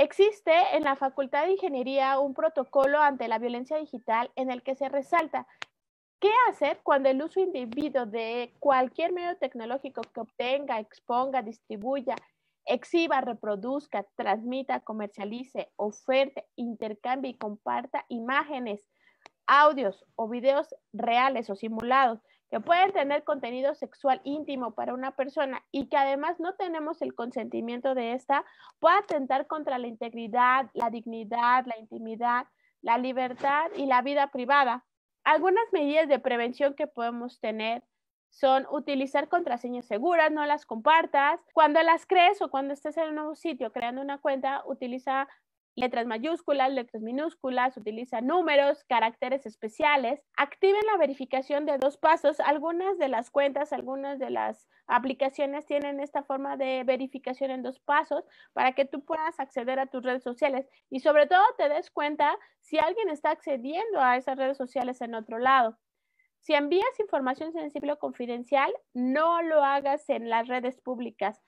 Existe en la Facultad de Ingeniería un protocolo ante la violencia digital en el que se resalta qué hacer cuando el uso individuo de cualquier medio tecnológico que obtenga, exponga, distribuya, exhiba, reproduzca, transmita, comercialice, oferte, intercambie y comparta imágenes, audios o videos reales o simulados que pueden tener contenido sexual íntimo para una persona y que además no tenemos el consentimiento de esta, puede atentar contra la integridad, la dignidad, la intimidad, la libertad y la vida privada. Algunas medidas de prevención que podemos tener son utilizar contraseñas seguras, no las compartas. Cuando las crees o cuando estés en un nuevo sitio creando una cuenta, utiliza letras mayúsculas, letras minúsculas, utiliza números, caracteres especiales. Activen la verificación de dos pasos. Algunas de las cuentas, algunas de las aplicaciones tienen esta forma de verificación en dos pasos para que tú puedas acceder a tus redes sociales y sobre todo te des cuenta si alguien está accediendo a esas redes sociales en otro lado. Si envías información sensible o confidencial, no lo hagas en las redes públicas.